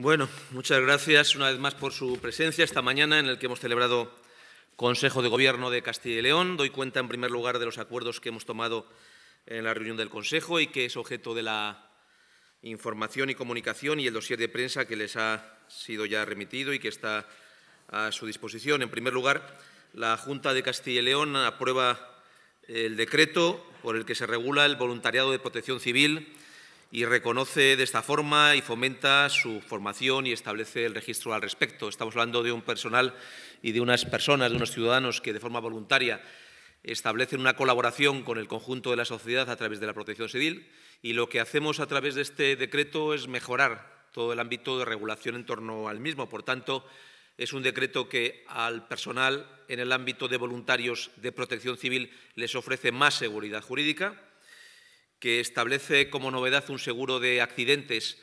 Bueno, muchas gracias una vez más por su presencia esta mañana en el que hemos celebrado Consejo de Gobierno de Castilla y León. Doy cuenta, en primer lugar, de los acuerdos que hemos tomado en la reunión del Consejo y que es objeto de la información y comunicación y el dossier de prensa que les ha sido ya remitido y que está a su disposición. En primer lugar, la Junta de Castilla y León aprueba el decreto por el que se regula el voluntariado de protección civil y reconoce de esta forma y fomenta su formación y establece el registro al respecto. Estamos hablando de un personal y de unas personas, de unos ciudadanos que de forma voluntaria establecen una colaboración con el conjunto de la sociedad a través de la protección civil y lo que hacemos a través de este decreto es mejorar todo el ámbito de regulación en torno al mismo. Por tanto, es un decreto que al personal en el ámbito de voluntarios de protección civil les ofrece más seguridad jurídica, que establece como novedad un seguro de accidentes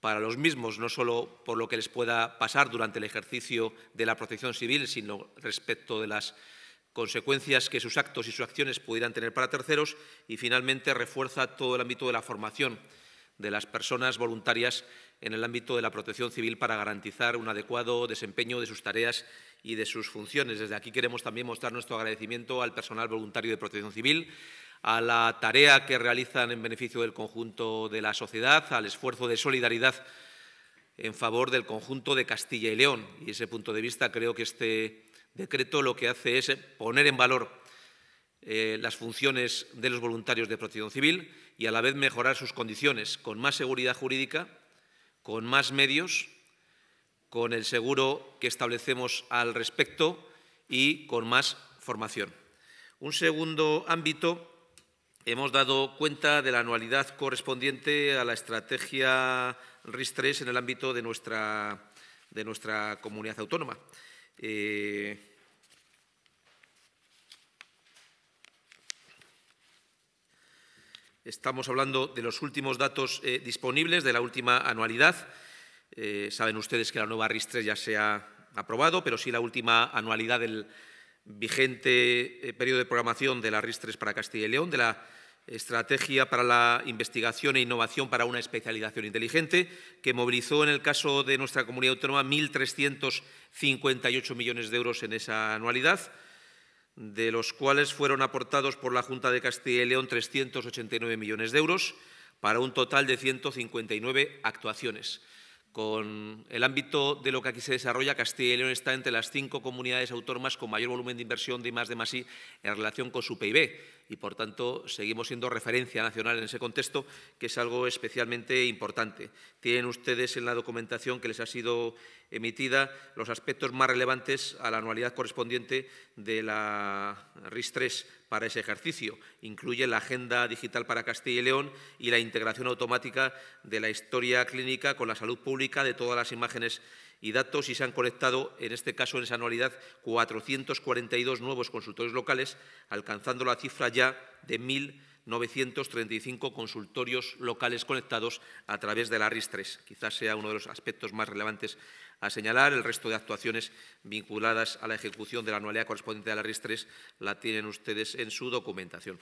para los mismos, no solo por lo que les pueda pasar durante el ejercicio de la protección civil, sino respecto de las consecuencias que sus actos y sus acciones pudieran tener para terceros, y finalmente refuerza todo el ámbito de la formación de las personas voluntarias en el ámbito de la protección civil para garantizar un adecuado desempeño de sus tareas y de sus funciones. Desde aquí queremos también mostrar nuestro agradecimiento al personal voluntario de protección civil, a la tarea que realizan en beneficio del conjunto de la sociedad, al esfuerzo de solidaridad en favor del conjunto de Castilla y León. Y desde ese punto de vista creo que este decreto lo que hace es poner en valor eh, las funciones de los voluntarios de protección civil y a la vez mejorar sus condiciones con más seguridad jurídica, con más medios, con el seguro que establecemos al respecto y con más formación. Un segundo ámbito hemos dado cuenta de la anualidad correspondiente a la estrategia RIS-3 en el ámbito de nuestra, de nuestra comunidad autónoma. Eh, estamos hablando de los últimos datos eh, disponibles de la última anualidad. Eh, saben ustedes que la nueva RIS-3 ya se ha aprobado, pero sí la última anualidad del vigente periodo de programación de la RIS-3 para Castilla y León, de la estrategia para la investigación e innovación para una especialización inteligente, que movilizó en el caso de nuestra comunidad autónoma 1.358 millones de euros en esa anualidad, de los cuales fueron aportados por la Junta de Castilla y León 389 millones de euros, para un total de 159 actuaciones. Con el ámbito de lo que aquí se desarrolla, Castilla y León está entre las cinco comunidades autónomas con mayor volumen de inversión de más de más en relación con su PIB y, por tanto, seguimos siendo referencia nacional en ese contexto, que es algo especialmente importante. Tienen ustedes en la documentación que les ha sido emitida los aspectos más relevantes a la anualidad correspondiente de la RIS 3 para ese ejercicio. Incluye la Agenda Digital para Castilla y León y la integración automática de la historia clínica con la salud pública de todas las imágenes y datos y se han conectado, en este caso en esa anualidad, 442 nuevos consultorios locales, alcanzando la cifra ya de 1.935 consultorios locales conectados a través de la RIS3. Quizás sea uno de los aspectos más relevantes a señalar, el resto de actuaciones vinculadas a la ejecución de la anualidad correspondiente a la RIS 3 la tienen ustedes en su documentación.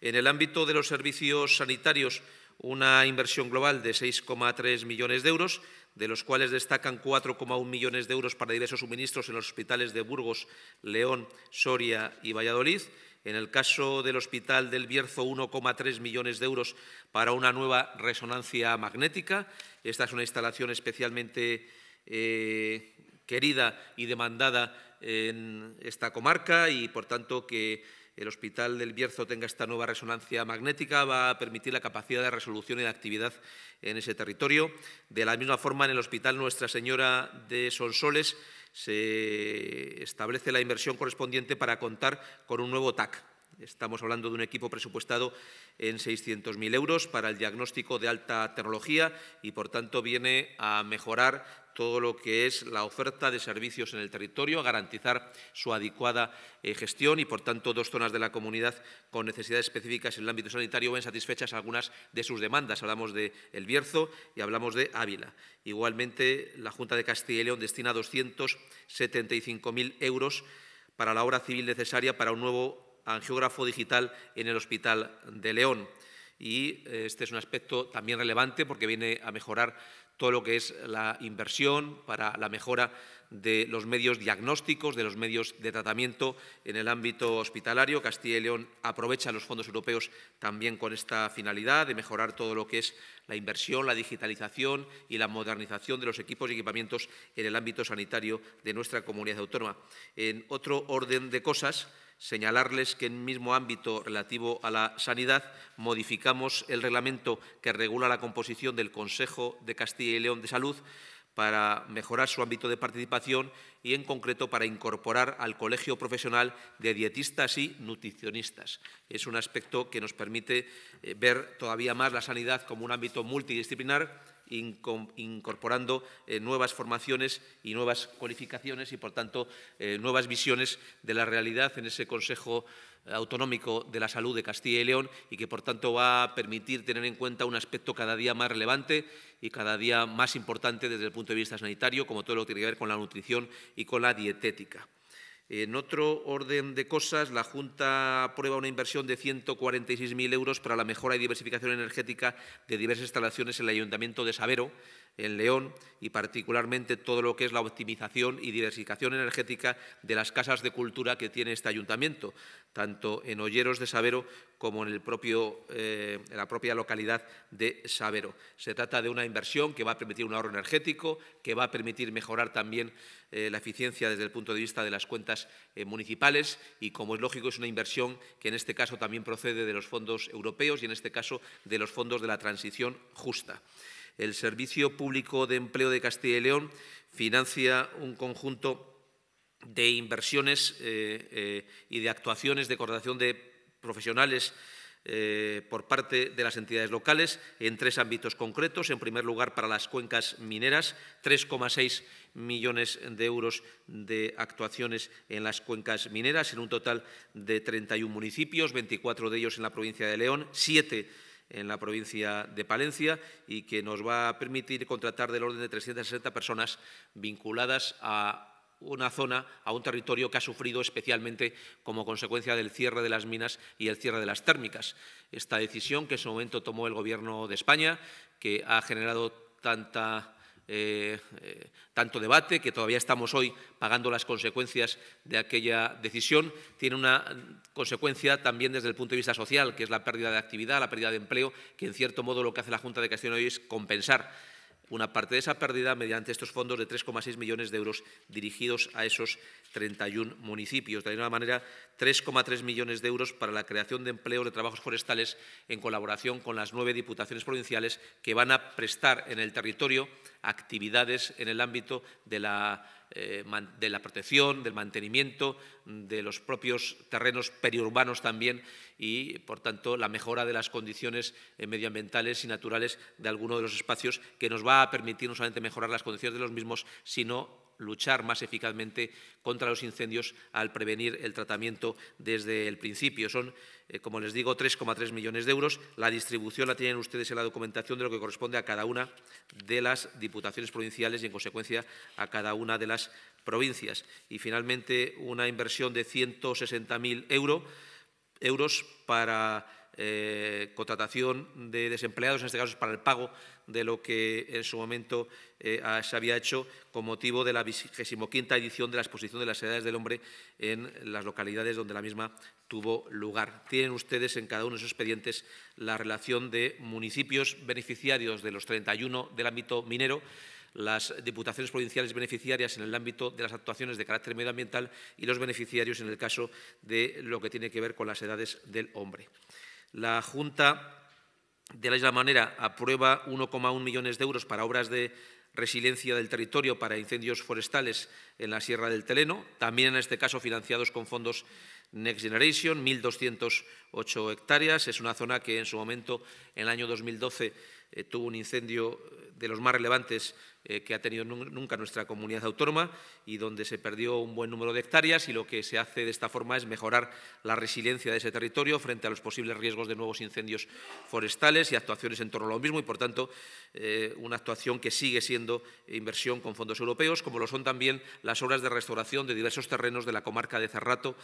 En el ámbito de los servicios sanitarios, una inversión global de 6,3 millones de euros, de los cuales destacan 4,1 millones de euros para diversos suministros en los hospitales de Burgos, León, Soria y Valladolid. En el caso del Hospital del Bierzo, 1,3 millones de euros para una nueva resonancia magnética. Esta es una instalación especialmente eh, querida y demandada en esta comarca y, por tanto, que el Hospital del Bierzo tenga esta nueva resonancia magnética va a permitir la capacidad de resolución y de actividad en ese territorio. De la misma forma, en el Hospital Nuestra Señora de Sonsoles se establece la inversión correspondiente para contar con un nuevo TAC. Estamos hablando de un equipo presupuestado en 600.000 euros para el diagnóstico de alta tecnología y, por tanto, viene a mejorar todo lo que es la oferta de servicios en el territorio, a garantizar su adecuada eh, gestión y, por tanto, dos zonas de la comunidad con necesidades específicas en el ámbito sanitario ven satisfechas algunas de sus demandas. Hablamos de El Bierzo y hablamos de Ávila. Igualmente, la Junta de Castilla y León destina 275.000 euros para la obra civil necesaria para un nuevo angiógrafo digital en el Hospital de León y eh, este es un aspecto también relevante porque viene a mejorar todo lo que es la inversión para la mejora de los medios diagnósticos, de los medios de tratamiento en el ámbito hospitalario. Castilla y León aprovecha los fondos europeos también con esta finalidad de mejorar todo lo que es la inversión, la digitalización y la modernización de los equipos y equipamientos en el ámbito sanitario de nuestra comunidad autónoma. En otro orden de cosas, señalarles que en el mismo ámbito relativo a la sanidad modificamos el reglamento que regula la composición del Consejo de Castilla y León de Salud para mejorar su ámbito de participación y, en concreto, para incorporar al colegio profesional de dietistas y nutricionistas. Es un aspecto que nos permite eh, ver todavía más la sanidad como un ámbito multidisciplinar incorporando eh, nuevas formaciones y nuevas cualificaciones y, por tanto, eh, nuevas visiones de la realidad en ese Consejo autonómico de la salud de Castilla y León y que, por tanto, va a permitir tener en cuenta un aspecto cada día más relevante y cada día más importante desde el punto de vista sanitario, como todo lo que tiene que ver con la nutrición y con la dietética. En otro orden de cosas, la Junta aprueba una inversión de 146.000 euros para la mejora y diversificación energética de diversas instalaciones en el Ayuntamiento de Sabero, en León y particularmente todo lo que es la optimización y diversificación energética de las casas de cultura que tiene este ayuntamiento, tanto en Olleros de Sabero como en, eh, la propia localidad de Sabero. Se trata de una inversión que va a permitir un ahorro energético, que va a permitir mejorar también eh, la eficiencia desde el punto de vista de las cuentas eh, municipales y, como es lógico, es una inversión que en este caso también procede de los fondos europeos y, en este caso, de los fondos de la transición justa el Servicio Público de Empleo de Castilla y León financia un conjunto de inversiones eh, eh, y de actuaciones de coordinación de profesionales eh, por parte de las entidades locales en tres ámbitos concretos. En primer lugar, para las cuencas mineras, 3,6 millones de euros de actuaciones en las cuencas mineras, en un total de 31 municipios, 24 de ellos en la provincia de León, 7 en la provincia de Palencia y que nos va a permitir contratar del orden de 360 personas vinculadas a una zona, a un territorio que ha sufrido especialmente como consecuencia del cierre de las minas y el cierre de las térmicas. Esta decisión que en su momento tomó el Gobierno de España, que ha generado tanta eh, eh, tanto debate, que todavía estamos hoy pagando las consecuencias de aquella decisión, tiene una consecuencia también desde el punto de vista social, que es la pérdida de actividad, la pérdida de empleo, que en cierto modo lo que hace la Junta de y hoy es compensar una parte de esa pérdida mediante estos fondos de 3,6 millones de euros dirigidos a esos 31 municipios. De la misma manera, 3,3 millones de euros para la creación de empleo de trabajos forestales en colaboración con las nueve diputaciones provinciales que van a prestar en el territorio actividades en el ámbito de la eh, de la protección, del mantenimiento mm, de los propios terrenos periurbanos también y, por tanto, la mejora de las condiciones eh, medioambientales y naturales de alguno de los espacios que nos va a permitir no solamente mejorar las condiciones de los mismos, sino luchar más eficazmente contra los incendios al prevenir el tratamiento desde el principio. Son, eh, como les digo, 3,3 millones de euros. La distribución la tienen ustedes en la documentación de lo que corresponde a cada una de las diputaciones provinciales y, en consecuencia, a cada una de las provincias. Y, finalmente, una inversión de 160.000 euros para eh, contratación de desempleados, en este caso para el pago de lo que en su momento eh, se había hecho con motivo de la 25 edición de la exposición de las edades del hombre en las localidades donde la misma tuvo lugar. Tienen ustedes en cada uno de esos expedientes la relación de municipios beneficiarios de los 31 del ámbito minero las diputaciones provinciales beneficiarias en el ámbito de las actuaciones de carácter medioambiental y los beneficiarios en el caso de lo que tiene que ver con las edades del hombre. La Junta, de la Isla manera, aprueba 1,1 millones de euros para obras de resiliencia del territorio para incendios forestales en la Sierra del Teleno, también en este caso financiados con fondos Next Generation, 1.208 hectáreas. Es una zona que en su momento, en el año 2012, eh, tuvo un incendio de los más relevantes eh, que ha tenido nunca nuestra comunidad autónoma y donde se perdió un buen número de hectáreas y lo que se hace de esta forma es mejorar la resiliencia de ese territorio frente a los posibles riesgos de nuevos incendios forestales y actuaciones en torno a lo mismo y, por tanto, eh, una actuación que sigue siendo inversión con fondos europeos, como lo son también las obras de restauración de diversos terrenos de la comarca de Cerrato,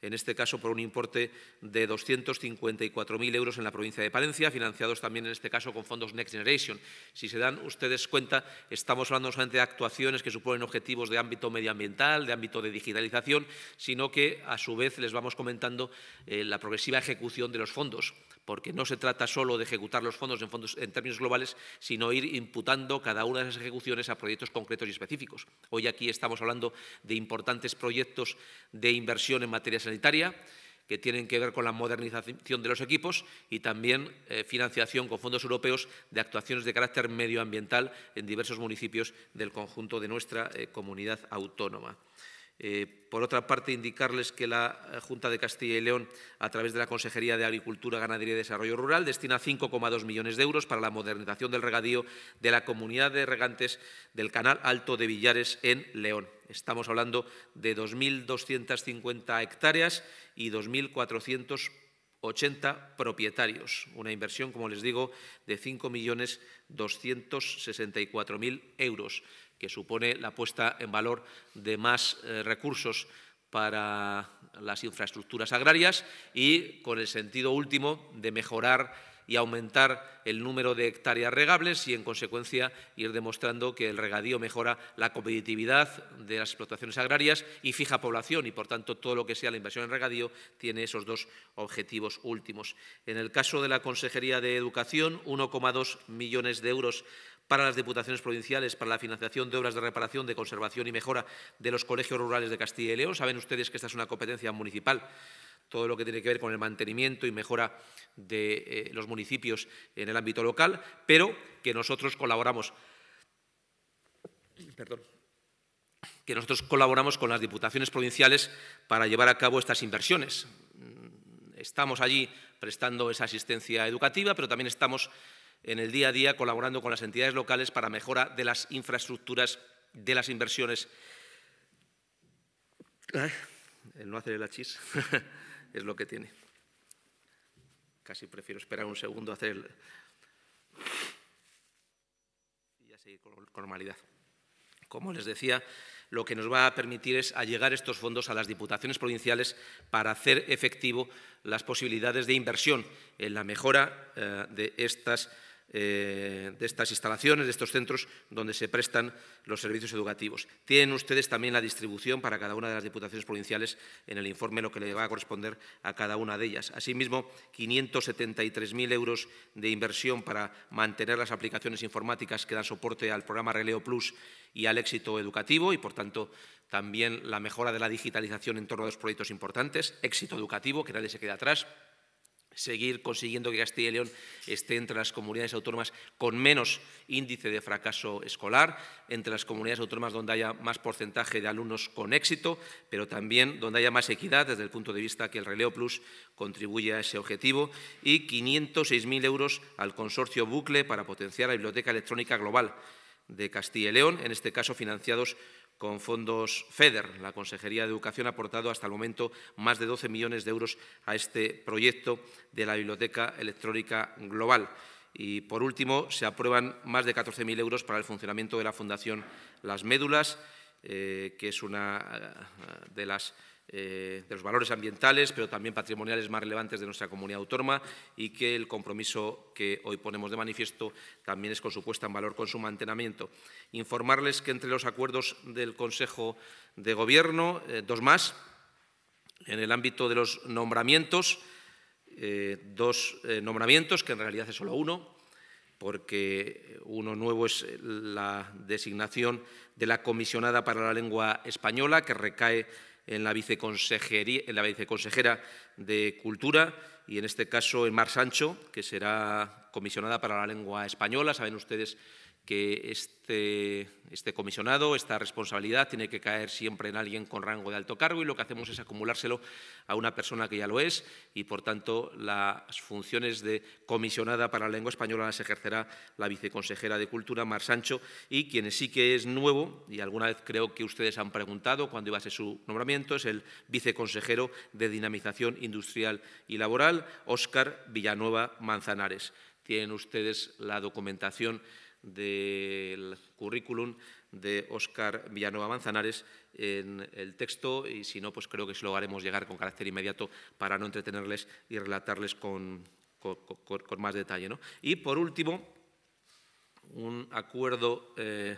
en este caso por un importe de 254.000 euros en la provincia de Palencia, financiados también en este caso con fondos Next Generation. Si se dan ustedes cuenta, está estamos hablando solamente de actuaciones que suponen objetivos de ámbito medioambiental, de ámbito de digitalización, sino que a su vez les vamos comentando eh, la progresiva ejecución de los fondos, porque no se trata solo de ejecutar los fondos en, fondos en términos globales, sino ir imputando cada una de esas ejecuciones a proyectos concretos y específicos. Hoy aquí estamos hablando de importantes proyectos de inversión en materia sanitaria, que tienen que ver con la modernización de los equipos y también eh, financiación con fondos europeos de actuaciones de carácter medioambiental en diversos municipios del conjunto de nuestra eh, comunidad autónoma. Eh, por otra parte, indicarles que la eh, Junta de Castilla y León, a través de la Consejería de Agricultura, Ganadería y Desarrollo Rural, destina 5,2 millones de euros para la modernización del regadío de la comunidad de regantes del Canal Alto de Villares en León. Estamos hablando de 2.250 hectáreas y 2.480 propietarios, una inversión, como les digo, de 5.264.000 euros que supone la puesta en valor de más eh, recursos para las infraestructuras agrarias y con el sentido último de mejorar y aumentar el número de hectáreas regables y, en consecuencia, ir demostrando que el regadío mejora la competitividad de las explotaciones agrarias y fija población y, por tanto, todo lo que sea la inversión en regadío tiene esos dos objetivos últimos. En el caso de la Consejería de Educación, 1,2 millones de euros para las diputaciones provinciales para la financiación de obras de reparación, de conservación y mejora de los colegios rurales de Castilla y León. Saben ustedes que esta es una competencia municipal todo lo que tiene que ver con el mantenimiento y mejora de eh, los municipios en el ámbito local, pero que nosotros colaboramos. que nosotros colaboramos con las diputaciones provinciales para llevar a cabo estas inversiones. Estamos allí prestando esa asistencia educativa, pero también estamos en el día a día colaborando con las entidades locales para mejora de las infraestructuras, de las inversiones. el no hacer el achis es lo que tiene. Casi prefiero esperar un segundo a hacer el... y ya seguir con normalidad. Como les decía, lo que nos va a permitir es allegar estos fondos a las diputaciones provinciales para hacer efectivo las posibilidades de inversión en la mejora eh, de estas eh, de estas instalaciones, de estos centros donde se prestan los servicios educativos. Tienen ustedes también la distribución para cada una de las diputaciones provinciales en el informe, lo que le va a corresponder a cada una de ellas. Asimismo, 573.000 euros de inversión para mantener las aplicaciones informáticas que dan soporte al programa Releo Plus y al éxito educativo y, por tanto, también la mejora de la digitalización en torno a dos proyectos importantes, éxito educativo, que nadie se quede atrás, seguir consiguiendo que Castilla y León esté entre las comunidades autónomas con menos índice de fracaso escolar, entre las comunidades autónomas donde haya más porcentaje de alumnos con éxito, pero también donde haya más equidad desde el punto de vista que el Releo Plus contribuye a ese objetivo, y 506.000 euros al consorcio Bucle para potenciar la Biblioteca Electrónica Global de Castilla y León, en este caso financiados con fondos FEDER. La Consejería de Educación ha aportado hasta el momento más de 12 millones de euros a este proyecto de la Biblioteca Electrónica Global. Y, por último, se aprueban más de 14.000 euros para el funcionamiento de la Fundación Las Médulas, eh, que es una eh, de las eh, de los valores ambientales, pero también patrimoniales más relevantes de nuestra comunidad autónoma y que el compromiso que hoy ponemos de manifiesto también es con su puesta en valor, con su mantenimiento. Informarles que entre los acuerdos del Consejo de Gobierno, eh, dos más, en el ámbito de los nombramientos, eh, dos nombramientos, que en realidad es solo uno, porque uno nuevo es la designación de la comisionada para la lengua española, que recae en la, en la viceconsejera de Cultura y en este caso en Mar Sancho, que será comisionada para la lengua española. Saben ustedes que este, este, comisionado, esta responsabilidad, tiene que caer siempre en alguien con rango de alto cargo y lo que hacemos es acumulárselo a una persona que ya lo es y, por tanto, las funciones de comisionada para la lengua española las ejercerá la viceconsejera de Cultura, Mar Sancho, y quien sí que es nuevo, y alguna vez creo que ustedes han preguntado cuándo iba a ser su nombramiento, es el viceconsejero de Dinamización Industrial y Laboral, Óscar Villanueva Manzanares. Tienen ustedes la documentación del currículum de Óscar Villanueva Manzanares en el texto y si no, pues creo que se lo haremos llegar con carácter inmediato para no entretenerles y relatarles con, más detalle. Y por último, un acuerdo eh,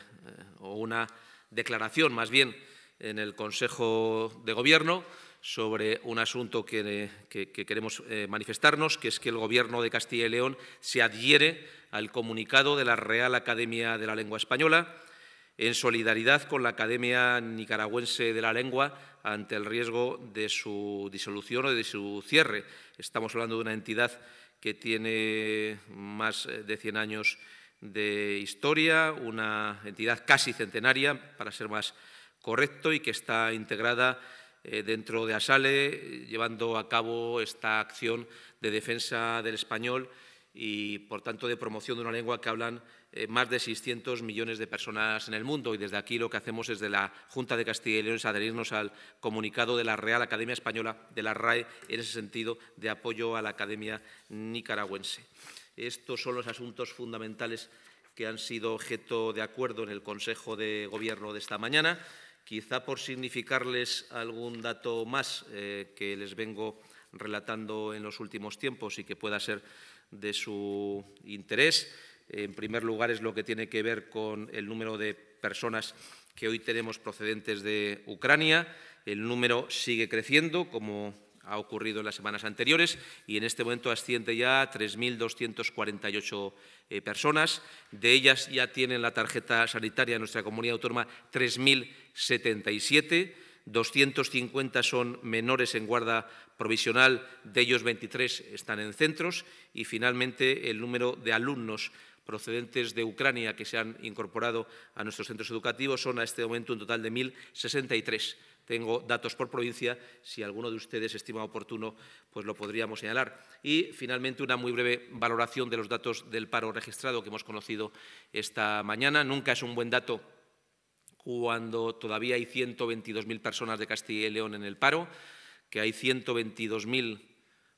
o una declaración más bien en el Consejo de Gobierno sobre un asunto que, queremos eh, manifestarnos, que es que el Gobierno de Castilla y León se adhiere al comunicado de la Real Academia de la Lengua Española en solidaridad con la Academia Nicaragüense de la Lengua ante el riesgo de su disolución o de su cierre. Estamos hablando de una entidad que tiene más de 100 años de historia, una entidad casi centenaria, para ser más correcto, y que está integrada eh, dentro de Asale, eh, llevando a cabo esta acción de defensa del español y, por tanto, de promoción de una lengua que hablan eh, más de 600 millones de personas en el mundo. Y desde aquí lo que hacemos es de la Junta de Castilla y León es adherirnos al comunicado de la Real Academia Española, de la RAE, en ese sentido de apoyo a la Academia Nicaragüense. Estos son los asuntos fundamentales que han sido objeto de acuerdo en el Consejo de Gobierno de esta mañana. Quizá por significarles algún dato más eh, que les vengo relatando en los últimos tiempos y que pueda ser de su interés. En primer lugar, es lo que tiene que ver con el número de personas que hoy tenemos procedentes de Ucrania. El número sigue creciendo, como ha ocurrido en las semanas anteriores, y en este momento asciende ya a 3.248 eh, personas. De ellas ya tienen la tarjeta sanitaria en nuestra comunidad autónoma 3.000 77, 250 son menores en guarda provisional, de ellos 23 están en centros y finalmente el número de alumnos procedentes de Ucrania que se han incorporado a nuestros centros educativos son a este momento un total de 1.063. Tengo datos por provincia, si alguno de ustedes estima oportuno, pues lo podríamos señalar. Y finalmente una muy breve valoración de los datos del paro registrado que hemos conocido esta mañana. Nunca es un buen dato cuando todavía hay 122.000 personas de Castilla y León en el paro, que hay 122.000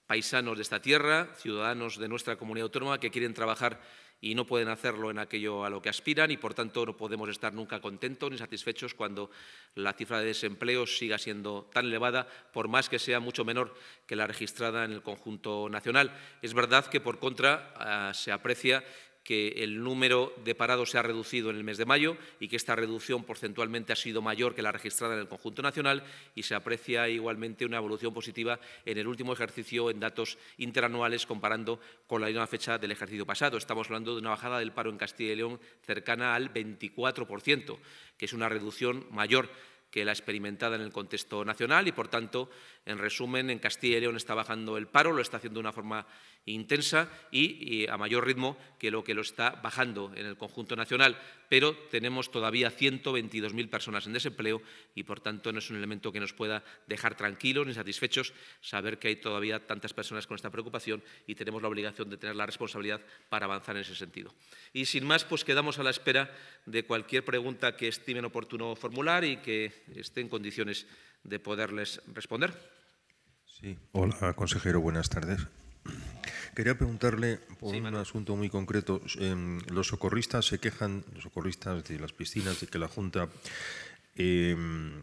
paisanos de esta tierra, ciudadanos de nuestra comunidad autónoma que quieren trabajar y no pueden hacerlo en aquello a lo que aspiran y por tanto no podemos estar nunca contentos ni satisfechos cuando la cifra de desempleo siga siendo tan elevada, por más que sea mucho menor que la registrada en el conjunto nacional. Es verdad que por contra ah, se aprecia que el número de parados se ha reducido en el mes de mayo y que esta reducción porcentualmente ha sido mayor que la registrada en el conjunto nacional y se aprecia igualmente una evolución positiva en el último ejercicio en datos interanuales comparando con la misma fecha del ejercicio pasado. Estamos hablando de una bajada del paro en Castilla y León cercana al 24%, que es una reducción mayor que la experimentada en el contexto nacional y, por tanto, en resumen, en Castilla y León está bajando el paro, lo está haciendo de una forma intensa y, y a mayor ritmo que lo que lo está bajando en el conjunto nacional pero tenemos todavía 122.000 personas en desempleo y, por tanto, no es un elemento que nos pueda dejar tranquilos ni satisfechos saber que hay todavía tantas personas con esta preocupación y tenemos la obligación de tener la responsabilidad para avanzar en ese sentido. Y, sin más, pues quedamos a la espera de cualquier pregunta que estimen oportuno formular y que esté en condiciones de poderles responder. Sí. Hola, consejero, buenas tardes. Quería preguntarle por un asunto muy concreto. Em, los socorristas se quejan, los socorristas de las piscinas, de que la Junta em,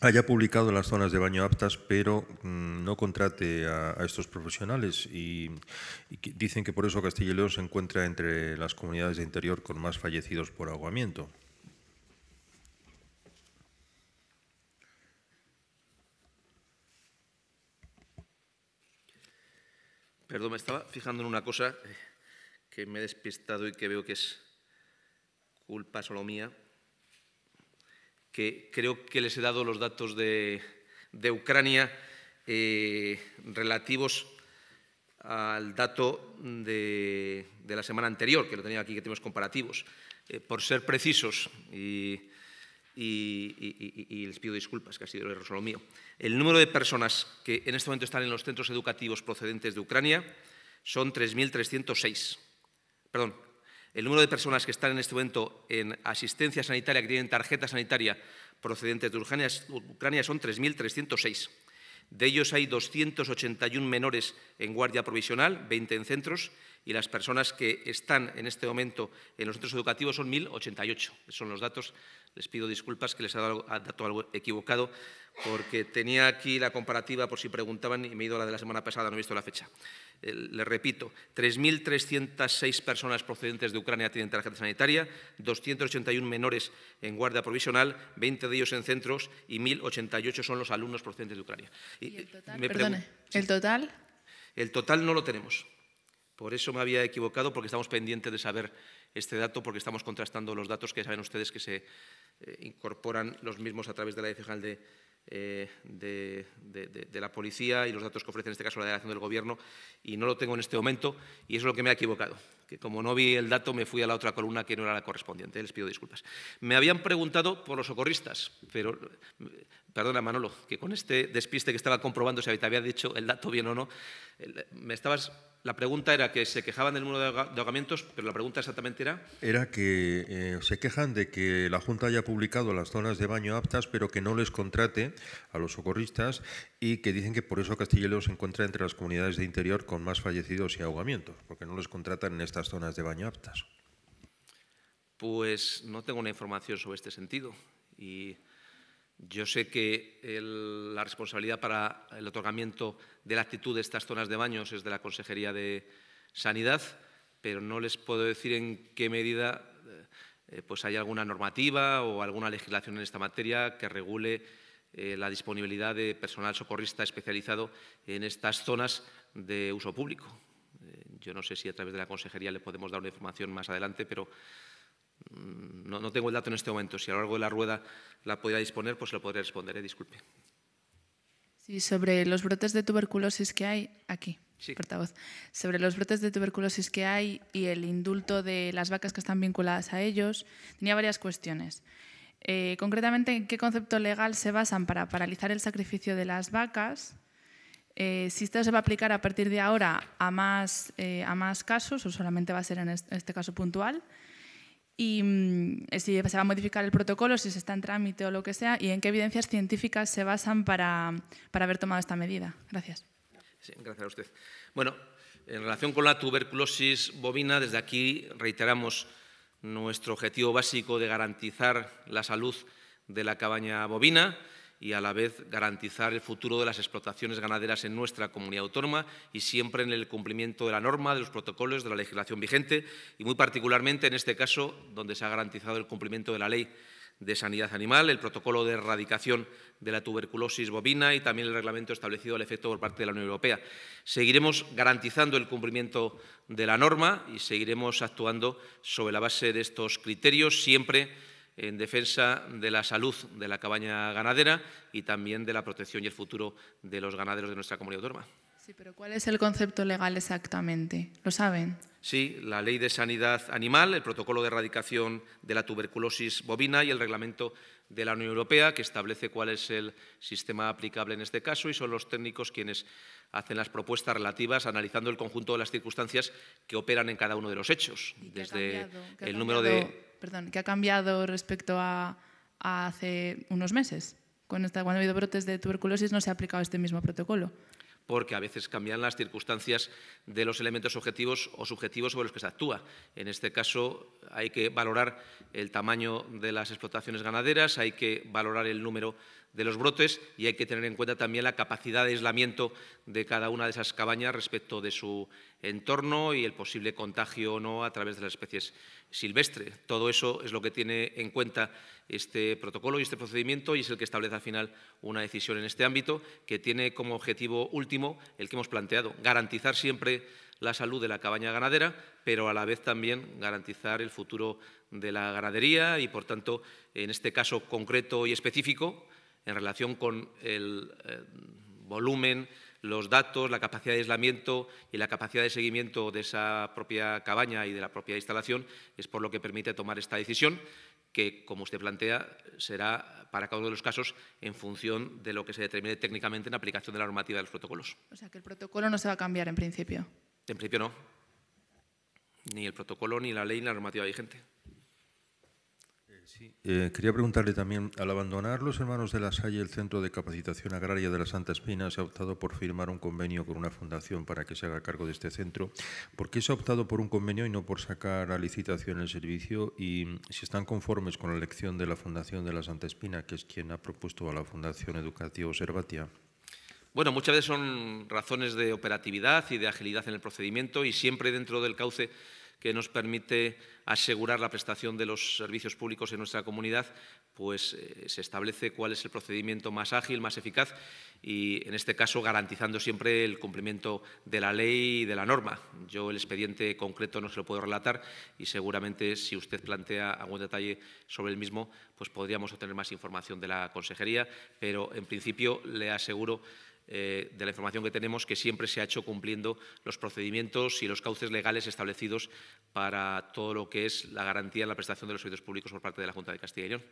haya publicado las zonas de baño aptas, pero mm, no contrate a, estos profesionales. Y, y, dicen que por eso Castilla y León se encuentra entre las comunidades de interior con más fallecidos por ahogamiento. Perdón, me estaba fijando en una cosa eh, que me he despistado y que veo que es culpa solo mía, que creo que les he dado los datos de, Ucrania eh, relativos al dato de, la semana anterior, que lo tenía aquí, que tenemos comparativos. Eh, por ser precisos y y, les pido disculpas, que ha sido el error solo mío. El número de personas que en este momento están en los centros educativos procedentes de Ucrania son 3.306. Perdón, el número de personas que están en este momento en asistencia sanitaria, que tienen tarjeta sanitaria procedentes de Ucrania, Ucrania son 3.306. De ellos hay 281 menores en guardia provisional, 20 en centros y las personas que están en este momento en los centros educativos son 1.088. Son los datos. Les pido disculpas que les he dado dato algo equivocado porque tenía aquí la comparativa por si preguntaban y me he ido a la de la semana pasada, no he visto la fecha. Eh, les repito, 3.306 personas procedentes de Ucrania tienen tarjeta sanitaria, 281 menores en guardia provisional, 20 de ellos en centros y 1.088 son los alumnos procedentes de Ucrania. ¿Y eh, Perdone, ¿el total? El total no lo tenemos. Por eso me había equivocado, porque estamos pendientes de saber este dato, porque estamos contrastando los datos que saben ustedes que se eh, incorporan los mismos a través de la Ley eh, de, la Policía y los datos que ofrece en este caso la Delegación del Gobierno y no lo tengo en este momento y eso es lo que me ha equivocado, que como no vi el dato me fui a la otra columna que no era la correspondiente, eh, les pido disculpas. Me habían preguntado por los socorristas, pero perdona Manolo, que con este despiste que estaba comprobando si te había dicho el dato bien o no, me estabas la pregunta era que se quejaban del número de ahogamientos, pero la pregunta exactamente era... Era que se quejan de que la Junta haya publicado publicado las zonas de baño aptas, pero que no les contrate a los socorristas y que dicen que por eso Castilla se encuentra entre las comunidades de interior con más fallecidos y ahogamientos, porque no les contratan en estas zonas de baño aptas. Pues no tengo una información sobre este sentido y yo sé que la responsabilidad para el otorgamiento de la actitud de estas zonas de baños es de la Consejería de Sanidad, pero no les puedo decir en qué medida eh, pues hay alguna normativa o alguna legislación en esta materia que regule eh, la disponibilidad de personal socorrista especializado en estas zonas de uso público. Eh, yo no sé si a través de la consejería le podemos dar una información más adelante, pero mm, no, tengo el dato en este momento. Si a lo largo de la rueda la pudiera disponer, pues lo podré responder. Disculpe. Sí, sobre los brotes de tuberculosis que hay aquí sobre los brotes de tuberculosis que hay y el indulto de las vacas que están vinculadas a ellos, tenía varias cuestiones. Eh, concretamente, ¿en qué concepto legal se basan para paralizar el sacrificio de las vacas? Eh, si esto se va a aplicar a partir de ahora a más, eh, a más casos o solamente va a ser en este caso puntual. Y mm, si se va a modificar el protocolo, si se está en trámite o lo que sea, y en qué evidencias científicas se basan para, para haber tomado esta medida. Gracias. Gracias a usted. Bueno, en relación con la tuberculosis bovina, desde aquí reiteramos nuestro objetivo básico de garantizar la salud de la cabaña bovina y a la vez garantizar el futuro de las explotaciones ganaderas en nuestra comunidad autónoma y siempre en el cumplimiento de la norma, de los protocolos, de la legislación vigente y muy particularmente en este caso donde se ha garantizado el cumplimiento de la ley de Sanidad Animal, el protocolo de erradicación de la tuberculosis bovina y también el reglamento establecido al efecto por parte de la Unión Europea. Seguiremos garantizando el cumplimiento de la norma y seguiremos actuando sobre la base de estos criterios, siempre en defensa de la salud de la cabaña ganadera y también de la protección y el futuro de los ganaderos de nuestra comunidad autónoma. Sí, pero ¿cuál es el concepto legal exactamente? ¿Lo saben? Sí, la Ley de Sanidad Animal, el Protocolo de Erradicación de la Tuberculosis Bovina y el Reglamento de la Unión Europea, que establece cuál es el sistema aplicable en este caso y son los técnicos quienes hacen las propuestas relativas analizando el conjunto de las circunstancias que operan en cada uno de los hechos, desde el número de... Perdón, ¿qué ha cambiado respecto a, hace unos meses? cuando ha habido brotes de tuberculosis no se ha aplicado este mismo protocolo porque a veces cambian las circunstancias de los elementos objetivos o subjetivos sobre los que se actúa. En este caso, hay que valorar el tamaño de las explotaciones ganaderas, hay que valorar el número de los brotes y hay que tener en cuenta también la capacidad de aislamiento de cada una de esas cabañas respecto de su entorno y el posible contagio o no a través de las especies silvestres. Todo eso es lo que tiene en cuenta este protocolo y este procedimiento y es el que establece al final una decisión en este ámbito que tiene como objetivo último el que hemos planteado, garantizar siempre la salud de la cabaña ganadera, pero a la vez también garantizar el futuro de la ganadería y, por tanto, en este caso concreto y específico, en relación con el eh, volumen, los datos, la capacidad de aislamiento y la capacidad de seguimiento de esa propia cabaña y de la propia instalación, es por lo que permite tomar esta decisión que, como usted plantea, será para cada uno de los casos en función de lo que se determine técnicamente en aplicación de la normativa de los protocolos. O sea, que el protocolo no se va a cambiar en principio. En principio no. Ni el protocolo, ni la ley, ni la normativa vigente. Eh, sí. Eh, quería preguntarle también, al abandonar los hermanos de la Salle el Centro de Capacitación Agraria de la Santa Espina, se ha optado por firmar un convenio con una fundación para que se haga cargo de este centro. ¿Por qué se ha optado por un convenio y no por sacar a licitación el servicio? Y si están conformes con la elección de la Fundación de la Santa Espina, que es quien ha propuesto a la Fundación Educativa Observatia. Bueno, muchas veces son razones de operatividad y de agilidad en el procedimiento y siempre dentro del cauce que nos permite asegurar la prestación de los servicios públicos en nuestra comunidad, pues eh, se establece cuál es el procedimiento más ágil, más eficaz y, en este caso, garantizando siempre el cumplimiento de la ley y de la norma. Yo el expediente concreto no se lo puedo relatar y seguramente si usted plantea algún detalle sobre el mismo, pues podríamos obtener más información de la consejería, pero en principio le aseguro eh, de la información que tenemos, que siempre se ha hecho cumpliendo los procedimientos y los cauces legales establecidos para todo lo que es la garantía de la prestación de los servicios públicos por parte de la Junta de Castilla y León.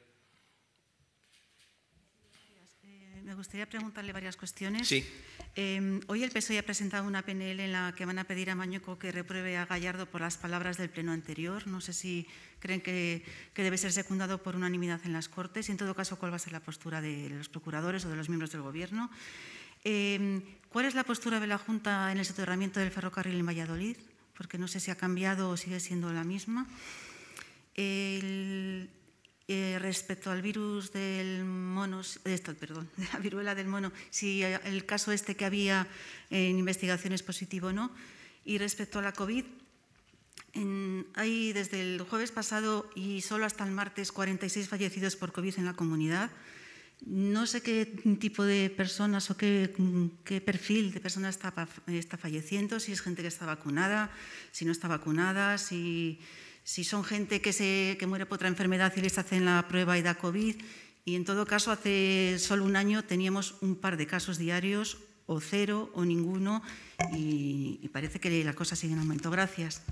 Eh, me gustaría preguntarle varias cuestiones. Em, hoy el PSOE ha presentado una PNL en la que van a pedir a Mañuco que repruebe a Gallardo por las palabras del pleno anterior. No sé si creen que, que debe ser secundado por unanimidad en las Cortes y, en todo caso, cuál va a ser la postura de los procuradores o de los miembros del Gobierno. Em, ¿Cuál es la postura de la Junta en el soterramiento del ferrocarril en Valladolid? Porque no sé si ha cambiado o sigue siendo la misma. Eh, respecto al virus del mono, esto, perdón, de la viruela del mono, si el caso este que había en investigación es positivo o no. Y respecto a la COVID, hay desde el jueves pasado y solo hasta el martes 46 fallecidos por COVID en la comunidad. No sé qué tipo de personas o qué, perfil de personas está, falleciendo, si es gente que está vacunada, si no está vacunada, si, son gente que, que muere por otra enfermedad y les hacen la prueba y da COVID. Y en todo caso, hace solo un año teníamos un par de casos diarios, o cero o ninguno, y parece que la cosa sigue en aumento. Gracias.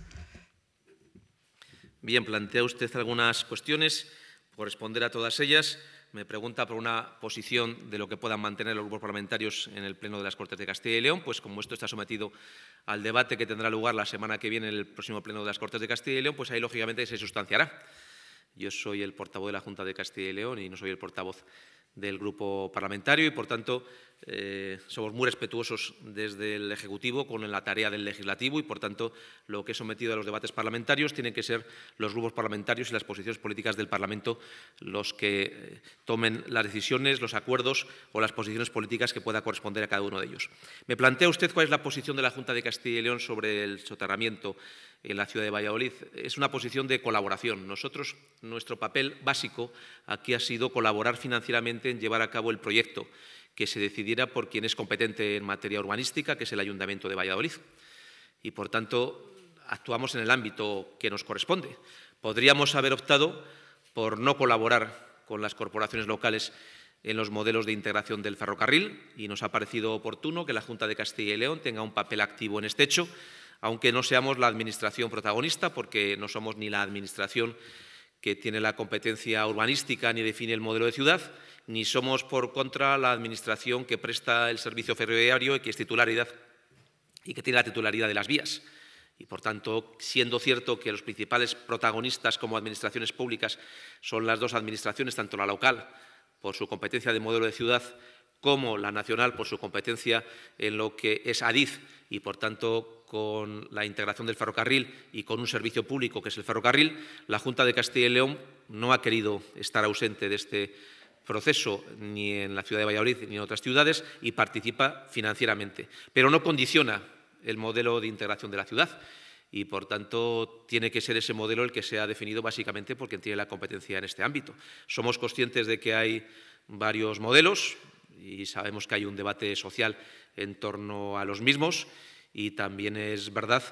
Bien, plantea usted algunas cuestiones, por responder a todas ellas me pregunta por una posición de lo que puedan mantener los grupos parlamentarios en el Pleno de las Cortes de Castilla y León, pues como esto está sometido al debate que tendrá lugar la semana que viene en el próximo Pleno de las Cortes de Castilla y León, pues ahí lógicamente se sustanciará. Yo soy el portavoz de la Junta de Castilla y León y no soy el portavoz del grupo parlamentario y, por tanto, eh, somos muy respetuosos desde el Ejecutivo con la tarea del Legislativo y, por tanto, lo que he sometido a los debates parlamentarios tienen que ser los grupos parlamentarios y las posiciones políticas del Parlamento los que eh, tomen las decisiones, los acuerdos o las posiciones políticas que pueda corresponder a cada uno de ellos. Me plantea usted cuál es la posición de la Junta de Castilla y León sobre el soterramiento en la ciudad de Valladolid. Es una posición de colaboración. Nosotros, nuestro papel básico aquí ha sido colaborar financieramente llevar a cabo el proyecto que se decidiera por quien es competente en materia urbanística, que es el Ayuntamiento de Valladolid. Y, por tanto, actuamos en el ámbito que nos corresponde. Podríamos haber optado por no colaborar con las corporaciones locales en los modelos de integración del ferrocarril y nos ha parecido oportuno que la Junta de Castilla y León tenga un papel activo en este hecho, aunque no seamos la Administración protagonista, porque no somos ni la Administración que tiene la competencia urbanística ni define el modelo de ciudad ni somos por contra la administración que presta el servicio ferroviario y que es titularidad y que tiene la titularidad de las vías. Y por tanto, siendo cierto que los principales protagonistas como administraciones públicas son las dos administraciones, tanto la local por su competencia de modelo de ciudad como la nacional por su competencia en lo que es ADIF y, por tanto, con la integración del ferrocarril y con un servicio público que es el ferrocarril, la Junta de Castilla y León no ha querido estar ausente de este proceso ni en la ciudad de Valladolid ni en otras ciudades y participa financieramente, pero no condiciona el modelo de integración de la ciudad y, por tanto, tiene que ser ese modelo el que se ha definido básicamente porque tiene la competencia en este ámbito. Somos conscientes de que hay varios modelos y sabemos que hay un debate social en torno a los mismos y también es verdad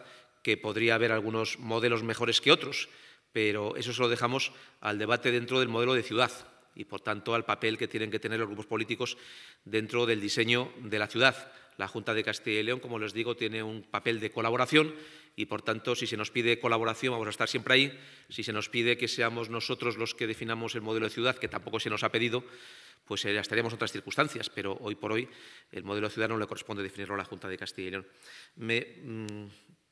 que podría haber algunos modelos mejores que otros, pero eso se lo dejamos al debate dentro del modelo de ciudad, y, por tanto, al papel que tienen que tener los grupos políticos dentro del diseño de la ciudad. La Junta de Castilla y León, como les digo, tiene un papel de colaboración y, por tanto, si se nos pide colaboración, vamos a estar siempre ahí. Si se nos pide que seamos nosotros los que definamos el modelo de ciudad, que tampoco se nos ha pedido, pues eh, estaríamos en otras circunstancias, pero hoy por hoy el modelo de ciudad no le corresponde definirlo a la Junta de Castilla y León. Me mm,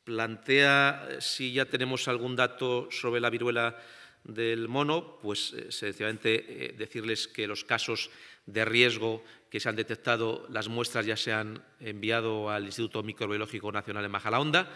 plantea si ya tenemos algún dato sobre la viruela del mono, pues eh, sencillamente eh, decirles que los casos de riesgo que se han detectado, las muestras ya se han enviado al Instituto Microbiológico Nacional en Onda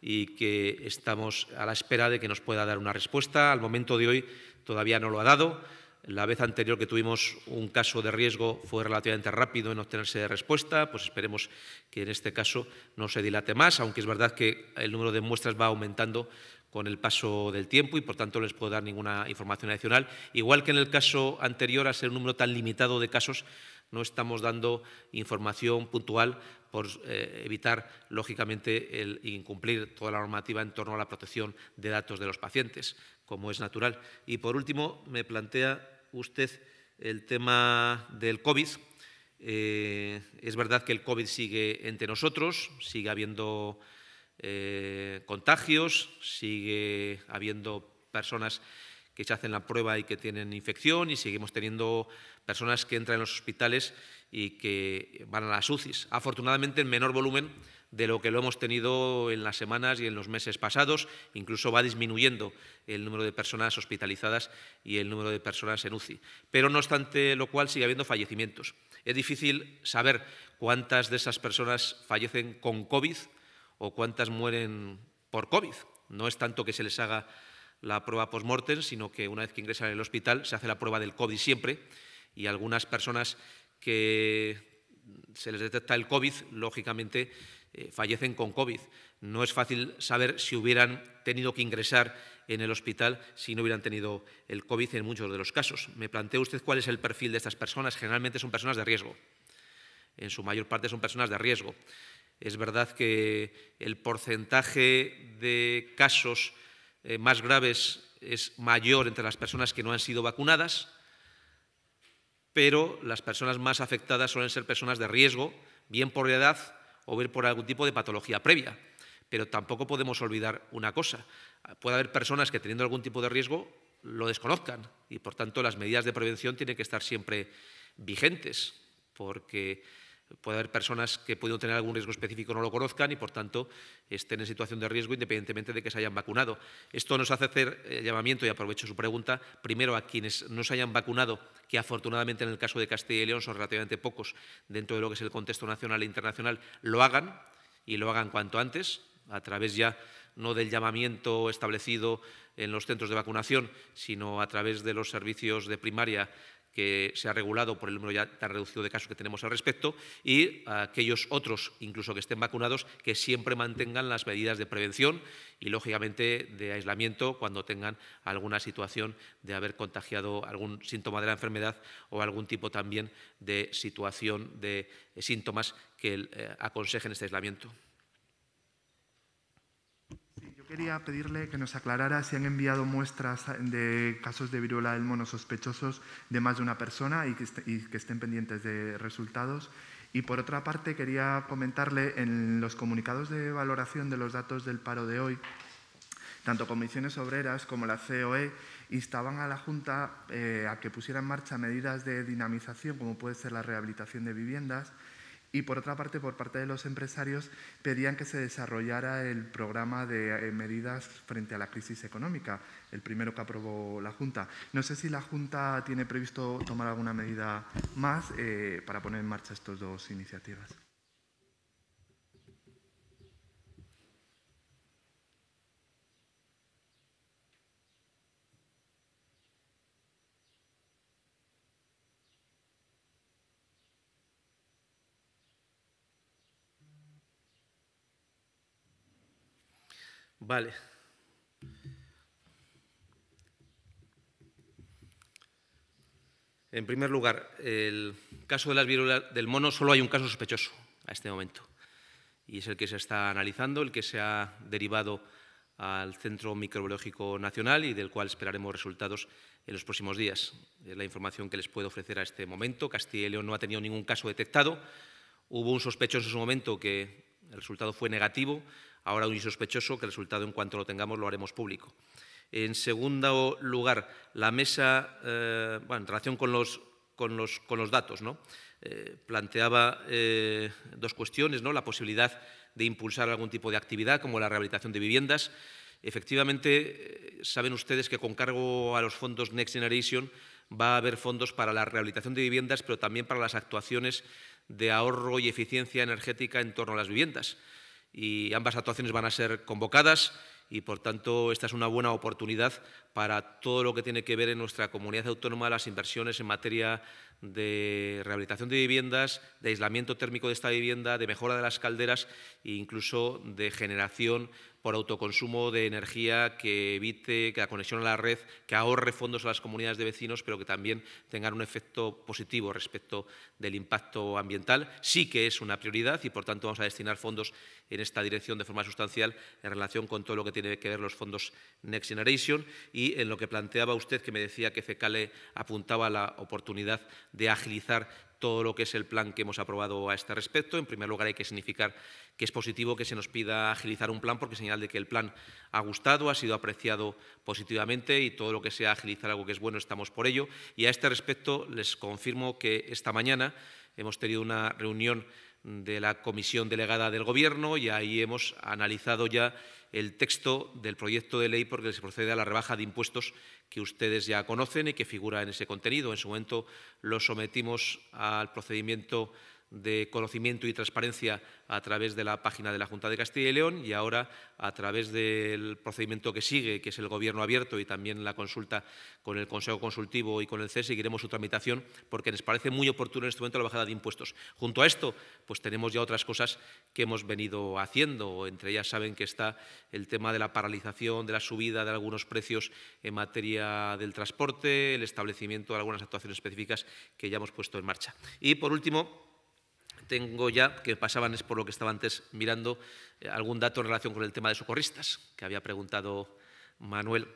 y que estamos a la espera de que nos pueda dar una respuesta. Al momento de hoy todavía no lo ha dado. La vez anterior que tuvimos un caso de riesgo fue relativamente rápido en obtenerse de respuesta, pues esperemos que en este caso no se dilate más, aunque es verdad que el número de muestras va aumentando con el paso del tiempo y por tanto les puedo dar ninguna información adicional. Igual que en el caso anterior, a ser un número tan limitado de casos, no estamos dando información puntual por eh, evitar, lógicamente, el incumplir toda la normativa en torno a la protección de datos de los pacientes, como es natural. Y por último, me plantea usted el tema del COVID. Eh, es verdad que el COVID sigue entre nosotros, sigue habiendo eh, contagios, sigue habiendo personas que se hacen la prueba y que tienen infección y seguimos teniendo personas que entran en los hospitales y que van a las UCIs. Afortunadamente en menor volumen de lo que lo hemos tenido en las semanas y en los meses pasados, incluso va disminuyendo el número de personas hospitalizadas y el número de personas en UCI. Pero no obstante lo cual sigue habiendo fallecimientos. Es difícil saber cuántas de esas personas fallecen con COVID, o cuántas mueren por COVID. No es tanto que se les haga la prueba post-mortem, sino que una vez que ingresan en el hospital se hace la prueba del COVID siempre y algunas personas que se les detecta el COVID, lógicamente, eh, fallecen con COVID. No es fácil saber si hubieran tenido que ingresar en el hospital si no hubieran tenido el COVID en muchos de los casos. Me plantea usted cuál es el perfil de estas personas. Generalmente son personas de riesgo. En su mayor parte son personas de riesgo. Es verdad que el porcentaje de casos eh, más graves es mayor entre las personas que no han sido vacunadas, pero las personas más afectadas suelen ser personas de riesgo, bien por edad o bien por algún tipo de patología previa. Pero tampoco podemos olvidar una cosa. Puede haber personas que teniendo algún tipo de riesgo lo desconozcan y por tanto las medidas de prevención tienen que estar siempre vigentes, porque puede haber personas que pueden tener algún riesgo específico no lo conozcan y, por tanto, estén en situación de riesgo independientemente de que se hayan vacunado. Esto nos hace hacer eh, llamamiento, y aprovecho su pregunta, primero a quienes no se hayan vacunado, que afortunadamente en el caso de Castilla y León son relativamente pocos dentro de lo que es el contexto nacional e internacional, lo hagan y lo hagan cuanto antes, a través ya no del llamamiento establecido en los centros de vacunación, sino a través de los servicios de primaria que se ha regulado por el número ya tan reducido de casos que tenemos al respecto, y aquellos otros, incluso que estén vacunados, que siempre mantengan las medidas de prevención y, lógicamente, de aislamiento cuando tengan alguna situación de haber contagiado algún síntoma de la enfermedad o algún tipo también de situación de síntomas que eh, aconsejen este aislamiento quería pedirle que nos aclarara si han enviado muestras de casos de viruela del mono sospechosos de más de una persona y que, estén pendientes de resultados. Y por otra parte, quería comentarle en los comunicados de valoración de los datos del paro de hoy, tanto comisiones obreras como la COE instaban a la Junta eh, a que pusiera en marcha medidas de dinamización, como puede ser la rehabilitación de viviendas, y por otra parte, por parte de los empresarios, pedían que se desarrollara el programa de eh, medidas frente a la crisis económica, el primero que aprobó la Junta. No sé si la Junta tiene previsto tomar alguna medida más eh, para poner en marcha estas dos iniciativas. Vale. En primer lugar, el caso de las virulas del mono solo hay un caso sospechoso a este momento. Y es el que se está analizando, el que se ha derivado al Centro Microbiológico Nacional y del cual esperaremos resultados en los próximos días. Es la información que les puedo ofrecer a este momento. Castilla y León no ha tenido ningún caso detectado. Hubo un sospechoso en su momento que el resultado fue negativo, ahora muy sospechoso, que el resultado en cuanto lo tengamos lo haremos público. En segundo lugar, la mesa, eh, en relación con los, datos, eh, planteaba eh, dos cuestiones, ¿no? la posibilidad de impulsar algún tipo de actividad como la rehabilitación de viviendas. Efectivamente, saben ustedes que con cargo a los fondos Next Generation va a haber fondos para la rehabilitación de viviendas, pero también para las actuaciones de ahorro y eficiencia energética en torno a las viviendas. Y ambas actuaciones van a ser convocadas y, por tanto, esta es una buena oportunidad para todo lo que tiene que ver en nuestra comunidad autónoma las inversiones en materia de rehabilitación de viviendas, de aislamiento térmico de esta vivienda, de mejora de las calderas e incluso de generación por autoconsumo de energía que evite que la conexión a la red, que ahorre fondos a las comunidades de vecinos, pero que también tengan un efecto positivo respecto del impacto ambiental. Sí que es una prioridad y, por tanto, vamos a destinar fondos en esta dirección de forma sustancial en relación con todo lo que tiene que ver los fondos Next Generation y en lo que planteaba usted, que me decía que Cecale apuntaba a la oportunidad de agilizar todo lo que es el plan que hemos aprobado a este respecto. En primer lugar, hay que significar que es positivo que se nos pida agilizar un plan porque señal de que el plan ha gustado, ha sido apreciado positivamente y todo lo que sea agilizar algo que es bueno estamos por ello. Y a este respecto les confirmo que esta mañana hemos tenido una reunión de la comisión delegada del Gobierno y ahí hemos analizado ya el texto del proyecto de ley porque se procede a la rebaja de impuestos que ustedes ya conocen y que figura en ese contenido. En su momento lo sometimos al procedimiento de conocimiento y transparencia a través de la página de la Junta de Castilla y León y ahora a través del procedimiento que sigue, que es el Gobierno abierto y también la consulta con el Consejo Consultivo y con el CES, seguiremos su tramitación porque nos parece muy oportuno en este momento la bajada de impuestos. Junto a esto, pues tenemos ya otras cosas que hemos venido haciendo. Entre ellas saben que está el tema de la paralización, de la subida de algunos precios en materia del transporte, el establecimiento de algunas actuaciones específicas que ya hemos puesto en marcha. Y, por último, tengo ya, que pasaban es por lo que estaba antes mirando, eh, algún dato en relación con el tema de socorristas, que había preguntado Manuel.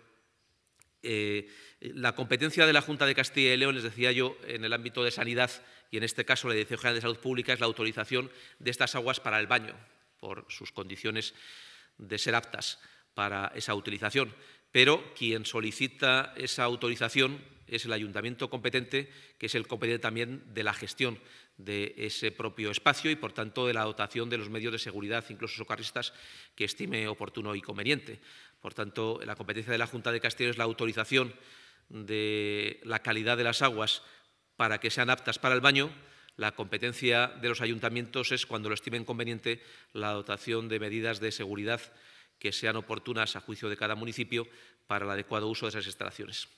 Eh, la competencia de la Junta de Castilla y León, les decía yo, en el ámbito de sanidad y en este caso la Dirección General de Salud Pública es la autorización de estas aguas para el baño, por sus condiciones de ser aptas para esa utilización. Pero quien solicita esa autorización es el ayuntamiento competente, que es el competente también de la gestión de ese propio espacio y, por tanto, de la dotación de los medios de seguridad, incluso socarristas, que estime oportuno y conveniente. Por tanto, la competencia de la Junta de Castilla es la autorización de la calidad de las aguas para que sean aptas para el baño. La competencia de los ayuntamientos es, cuando lo estimen conveniente, la dotación de medidas de seguridad que sean oportunas a juicio de cada municipio para el adecuado uso de esas instalaciones.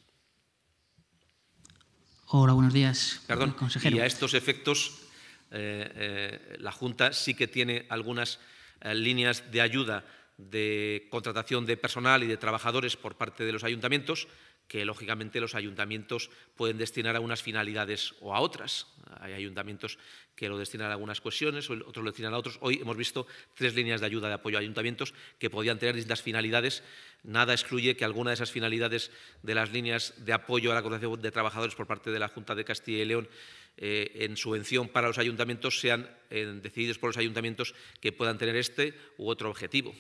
Hola, buenos días, Perdón, consejero. Y a estos efectos, eh, eh, la Junta sí que tiene algunas eh, líneas de ayuda de contratación de personal y de trabajadores por parte de los ayuntamientos que lógicamente los ayuntamientos pueden destinar a unas finalidades o a otras. Hay ayuntamientos que lo destinan a algunas cuestiones, otros lo destinan a otros. Hoy hemos visto tres líneas de ayuda de apoyo a ayuntamientos que podían tener distintas finalidades. Nada excluye que alguna de esas finalidades de las líneas de apoyo a la contratación de trabajadores por parte de la Junta de Castilla y León eh, en subvención para los ayuntamientos sean eh, decididos por los ayuntamientos que puedan tener este u otro objetivo.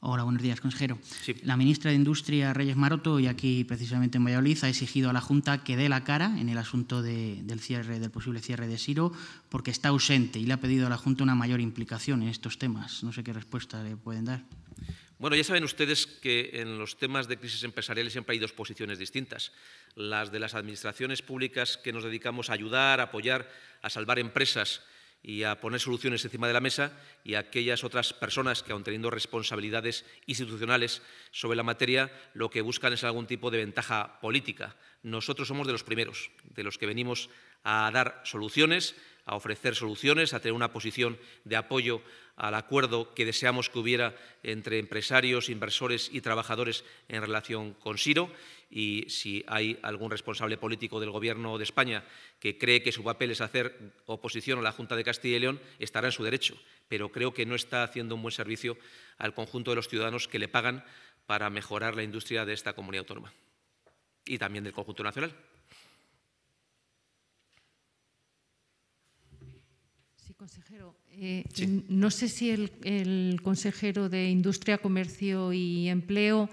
Hola, buenos días, consejero. La ministra de Industria, Reyes Maroto, y aquí precisamente en Valladolid, ha exigido a la Junta que dé la cara en el asunto del, cierre, del posible cierre de Siro, porque está ausente y le ha pedido a la Junta una mayor implicación en estos temas. No sé qué respuesta le pueden dar. Bueno, ya saben ustedes que en los temas de crisis empresariales siempre hay dos posiciones distintas. Las de las administraciones públicas que nos dedicamos a ayudar, a apoyar, a salvar empresas y a poner soluciones encima de la mesa y a aquellas otras personas que, aun teniendo responsabilidades institucionales sobre la materia, lo que buscan es algún tipo de ventaja política. Nosotros somos de los primeros, de los que venimos a dar soluciones, a ofrecer soluciones, a tener una posición de apoyo al acuerdo que deseamos que hubiera entre empresarios, inversores y trabajadores en relación con Siro y si hay algún responsable político del Gobierno de España que cree que su papel es hacer oposición a la Junta de Castilla y León, estará en su derecho, pero creo que no está haciendo un buen servicio al conjunto de los ciudadanos que le pagan para mejorar la industria de esta comunidad autónoma y también del conjunto nacional. Sí, consejero. Eh, no sé si el, consejero de Industria, Comercio y Empleo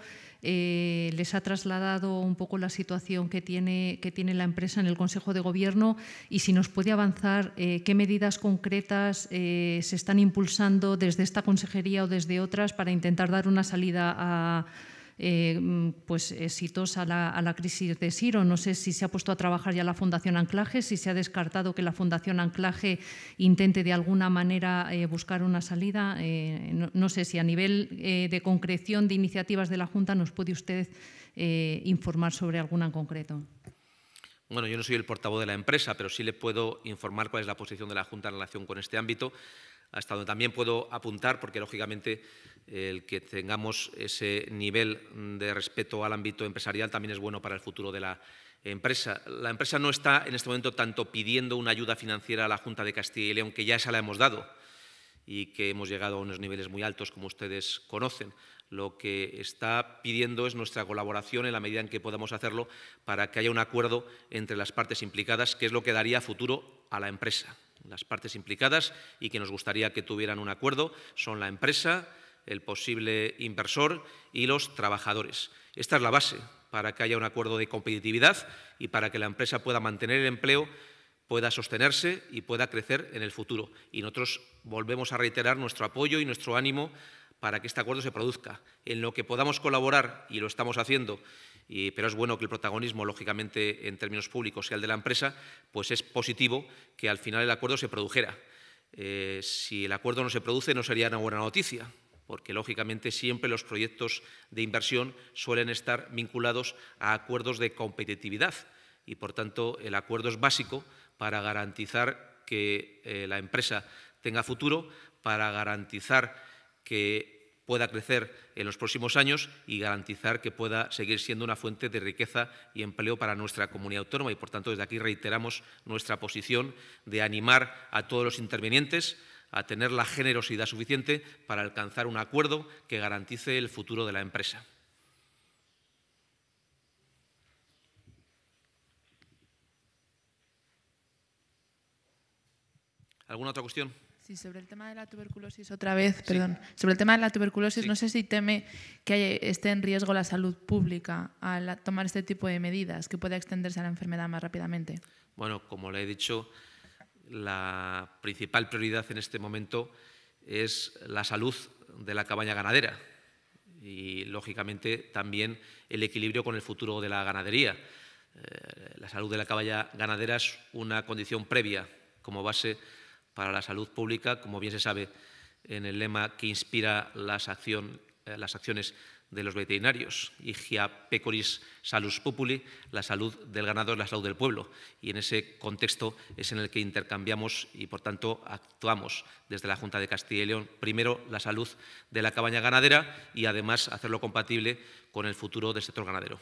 eh, les ha trasladado un poco la situación que tiene, que tiene la empresa en el Consejo de Gobierno y si nos puede avanzar eh, qué medidas concretas eh, se están impulsando desde esta consejería o desde otras para intentar dar una salida a, eh, mm, pues exitosa a la crisis de Siro. No sé si se ha puesto a trabajar ya la Fundación Anclaje, si se ha descartado que la Fundación Anclaje intente de alguna manera eh, buscar una salida. Eh, no, sé si a nivel eh, de concreción de iniciativas de la Junta nos puede usted informar sobre alguna en concreto bueno, yo no soy el portavoz de la empresa, pero sí le puedo informar cuál es la posición de la Junta en relación con este ámbito, hasta donde también puedo apuntar, porque lógicamente el que tengamos ese nivel de respeto al ámbito empresarial también es bueno para el futuro de la empresa. La empresa no está en este momento tanto pidiendo una ayuda financiera a la Junta de Castilla y León, que ya esa la hemos dado y que hemos llegado a unos niveles muy altos, como ustedes conocen lo que está pidiendo es nuestra colaboración en la medida en que podamos hacerlo para que haya un acuerdo entre las partes implicadas, que es lo que daría futuro a la empresa. Las partes implicadas y que nos gustaría que tuvieran un acuerdo son la empresa, el posible inversor y los trabajadores. Esta es la base para que haya un acuerdo de competitividad y para que la empresa pueda mantener el empleo pueda sostenerse y pueda crecer en el futuro. Y nosotros volvemos a reiterar nuestro apoyo y nuestro ánimo para que este acuerdo se produzca, en lo que podamos colaborar, y lo estamos haciendo, pero es bueno que el protagonismo, lógicamente, en términos públicos sea el de la empresa, pues es positivo que al final el acuerdo se produjera. Eh, si el acuerdo no se produce, no sería una buena noticia, porque lógicamente siempre los proyectos de inversión suelen estar vinculados a acuerdos de competitividad y, por tanto, el acuerdo es básico para garantizar que eh, la empresa tenga futuro, para garantizar que pueda crecer en los próximos años y garantizar que pueda seguir siendo una fuente de riqueza y empleo para nuestra comunidad autónoma. Y, por tanto, desde aquí reiteramos nuestra posición de animar a todos los intervinientes a tener la generosidad suficiente para alcanzar un acuerdo que garantice el futuro de la empresa. ¿Alguna otra cuestión? Sí, sobre el tema de la tuberculosis, otra vez, perdón. Sobre el tema de la tuberculosis, no sé si teme que esté en riesgo la salud pública al tomar este tipo de medidas, que pueda extenderse a la enfermedad más rápidamente. Bueno, como le he dicho, la principal prioridad en este momento es la salud de la cabaña ganadera y, lógicamente, también el equilibrio con el futuro de la ganadería. Eh, la salud de la cabaña ganadera es una condición previa como base para la salud pública, como bien se sabe en el lema que inspira eh, las, acciones de los veterinarios, Higia pecoris salus populi, la salud del ganado es la salud del pueblo. Y en ese contexto es en el que intercambiamos y, por tanto, actuamos desde la Junta de Castilla y León. Primero, la salud de la cabaña ganadera y, además, hacerlo compatible con el futuro del sector ganadero.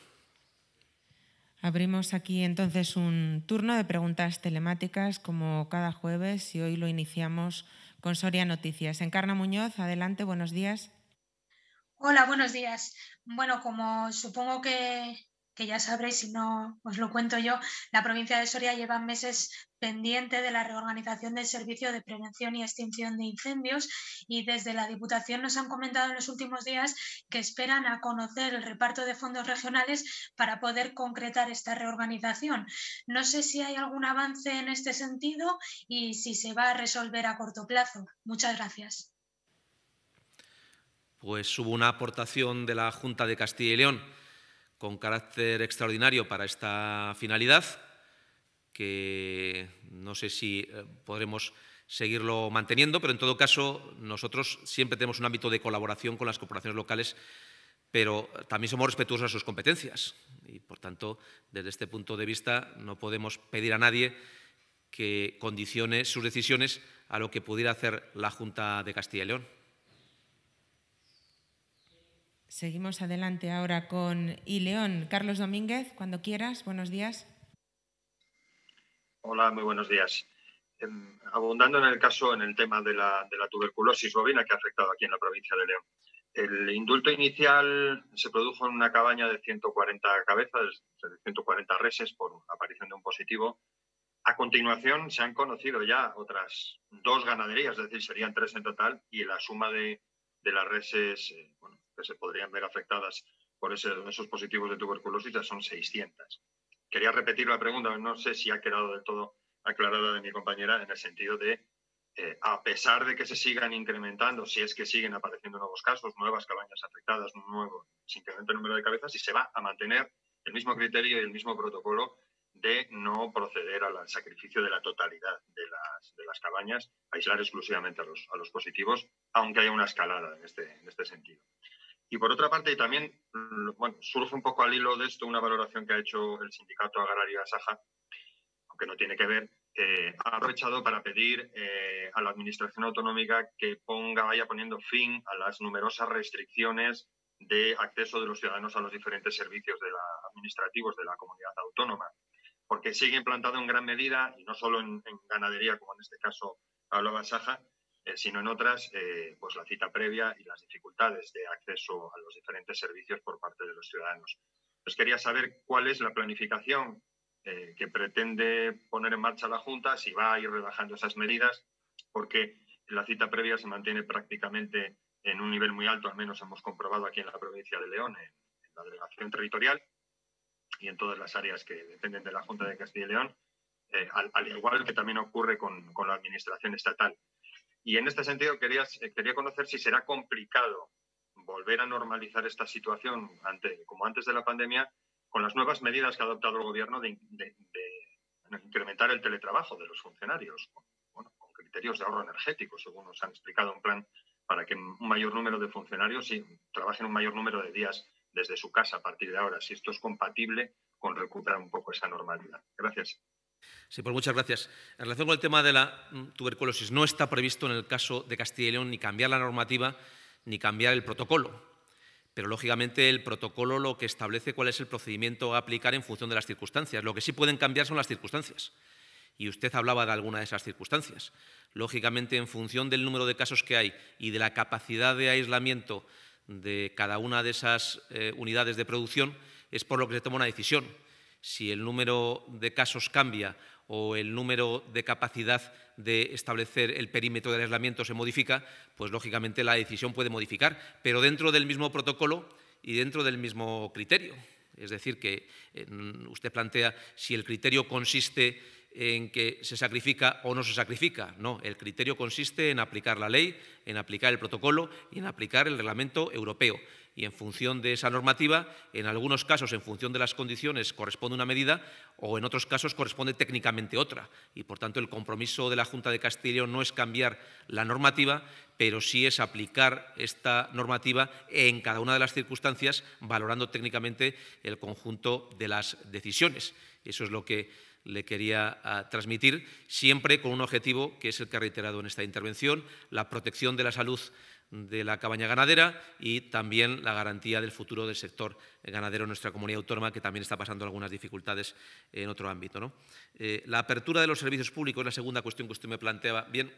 Abrimos aquí entonces un turno de preguntas telemáticas como cada jueves y hoy lo iniciamos con Soria Noticias. Encarna Muñoz, adelante, buenos días. Hola, buenos días. Bueno, como supongo que que ya sabréis si no os lo cuento yo, la provincia de Soria lleva meses pendiente de la reorganización del Servicio de Prevención y Extinción de Incendios y desde la Diputación nos han comentado en los últimos días que esperan a conocer el reparto de fondos regionales para poder concretar esta reorganización. No sé si hay algún avance en este sentido y si se va a resolver a corto plazo. Muchas gracias. Pues hubo una aportación de la Junta de Castilla y León con carácter extraordinario para esta finalidad, que no sé si eh, podremos seguirlo manteniendo, pero en todo caso nosotros siempre tenemos un ámbito de colaboración con las corporaciones locales, pero también somos respetuosos a sus competencias y, por tanto, desde este punto de vista no podemos pedir a nadie que condicione sus decisiones a lo que pudiera hacer la Junta de Castilla y León. Seguimos adelante ahora con Ileón. León. Carlos Domínguez, cuando quieras, buenos días. Hola, muy buenos días. Em, abundando en el caso, en el tema de la, tuberculosis bovina que ha afectado aquí en la provincia de León. El indulto inicial se produjo en una cabaña de 140 cabezas, de 140 reses por aparición de un positivo. A continuación se han conocido ya otras dos ganaderías, es decir, serían tres en total, y la suma de, las reses eh, que se podrían ver afectadas por esos positivos de tuberculosis ya son 600. Quería repetir la pregunta, no sé si ha quedado del todo aclarada de mi compañera en el sentido de, eh, a pesar de que se sigan incrementando, si es que siguen apareciendo nuevos casos, nuevas cabañas afectadas, un nuevo, se incrementa el número de cabezas y se va a mantener el mismo criterio y el mismo protocolo de no proceder al sacrificio de la totalidad de las, cabañas, aislar exclusivamente a los, positivos, aunque haya una escalada en este, este sentido. Y por otra parte, también surge un poco al hilo de esto una valoración que ha hecho el sindicato agrario saja aunque no tiene que ver, ha aprovechado para pedir eh, a la Administración Autonómica que ponga, vaya poniendo fin a las numerosas restricciones de acceso de los ciudadanos a los diferentes servicios administrativos de la comunidad autónoma, porque sigue implantado en gran medida, y no solo en, ganadería, como en este caso hablaba Saja, eh, sino en otras, eh, pues la cita previa y las dificultades de acceso a los diferentes servicios por parte de los ciudadanos. Pues quería saber cuál es la planificación eh, que pretende poner en marcha la Junta, si va a ir rebajando esas medidas, porque la cita previa se mantiene prácticamente en un nivel muy alto, al menos hemos comprobado aquí en la provincia de León, en, la delegación territorial y en todas las áreas que dependen de la Junta de Castilla y León, al, igual que también ocurre con la Administración Estatal. Y en este sentido quería, eh, quería conocer si será complicado volver a normalizar esta situación ante, como antes de la pandemia con las nuevas medidas que ha adoptado el gobierno de, incrementar el teletrabajo de los funcionarios, con criterios de ahorro energético, según nos han explicado, un plan para que un mayor número de funcionarios trabajen un mayor número de días desde su casa a partir de ahora, si esto es compatible con recuperar un poco esa normalidad. Gracias. Sí, pues muchas gracias. En relación con el tema de la mm, tuberculosis, no está previsto en el caso de Castilla y León ni cambiar la normativa ni cambiar el protocolo. Pero, lógicamente, el protocolo lo que establece cuál es el procedimiento a aplicar en función de las circunstancias. Lo que sí pueden cambiar son las circunstancias. Y usted hablaba de alguna de esas circunstancias. Lógicamente, en función del número de casos que hay y de la capacidad de aislamiento de cada una de esas eh, unidades de producción, es por lo que se toma una decisión si el número de casos cambia o el número de capacidad de establecer el perímetro de aislamiento se modifica, pues lógicamente la decisión puede modificar, pero dentro del mismo protocolo y dentro del mismo criterio. Es decir, que usted plantea si el criterio consiste en que se sacrifica o no se sacrifica. No, el criterio consiste en aplicar la ley, en aplicar el protocolo y en aplicar el reglamento europeo y en función de esa normativa, en algunos casos, en función de las condiciones, corresponde una medida o en otros casos corresponde técnicamente otra. Y por tanto, el compromiso de la Junta de Castilla no es cambiar la normativa, pero sí es aplicar esta normativa en cada una de las circunstancias, valorando técnicamente el conjunto de las decisiones. Eso es lo que le quería ah, transmitir, siempre con un objetivo que es el que ha reiterado en esta intervención, la protección de la salud de la cabaña ganadera y también la garantía del futuro del sector ganadero en nuestra comunidad autónoma, que también está pasando algunas dificultades en otro ámbito. Eh, la apertura de los servicios públicos, es la segunda cuestión que usted me planteaba. Bien,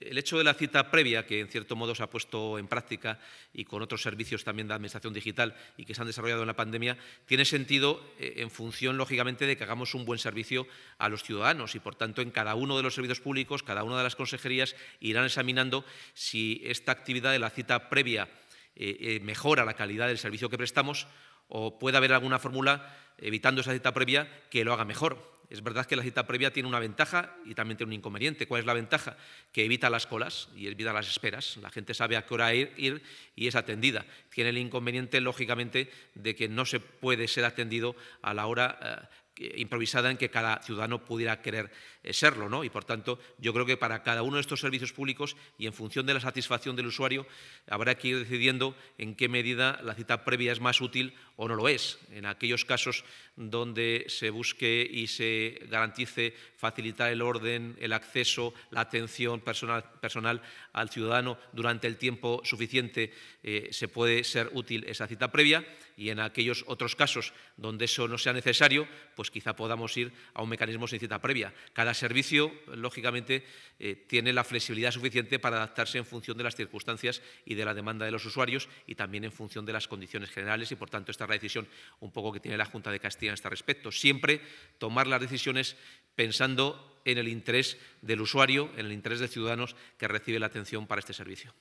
el hecho de la cita previa, que en cierto modo se ha puesto en práctica y con otros servicios también de administración digital y que se han desarrollado en la pandemia, tiene sentido eh, en función, lógicamente, de que hagamos un buen servicio a los ciudadanos y, por tanto, en cada uno de los servicios públicos, cada una de las consejerías irán examinando si esta actividad de la cita previa eh, eh, mejora la calidad del servicio que prestamos o puede haber alguna fórmula, evitando esa cita previa, que lo haga mejor. Es verdad que la cita previa tiene una ventaja y también tiene un inconveniente. ¿Cuál es la ventaja? Que evita las colas y evita las esperas. La gente sabe a qué hora ir, y es atendida. Tiene el inconveniente, lógicamente, de que no se puede ser atendido a la hora eh, improvisada en que cada ciudadano pudiera querer eh, serlo, ¿no? Y por tanto, yo creo que para cada uno de estos servicios públicos y en función de la satisfacción del usuario, habrá que ir decidiendo en qué medida la cita previa es más útil o no lo es. En aquellos casos donde se busque y se garantice facilitar el orden, el acceso, la atención personal, personal al ciudadano durante el tiempo suficiente, eh, se puede ser útil esa cita previa y en aquellos otros casos donde eso no sea necesario, pues quizá podamos ir a un mecanismo sin cita previa. Cada servicio, lógicamente, eh, tiene la flexibilidad suficiente para adaptarse en función de las circunstancias y de la demanda de los usuarios y también en función de las condiciones generales y, por tanto, esta es la decisión un poco que tiene la Junta de Castilla en este respecto. Siempre tomar las decisiones pensando en el interés del usuario, en el interés de ciudadanos que recibe la atención para este servicio.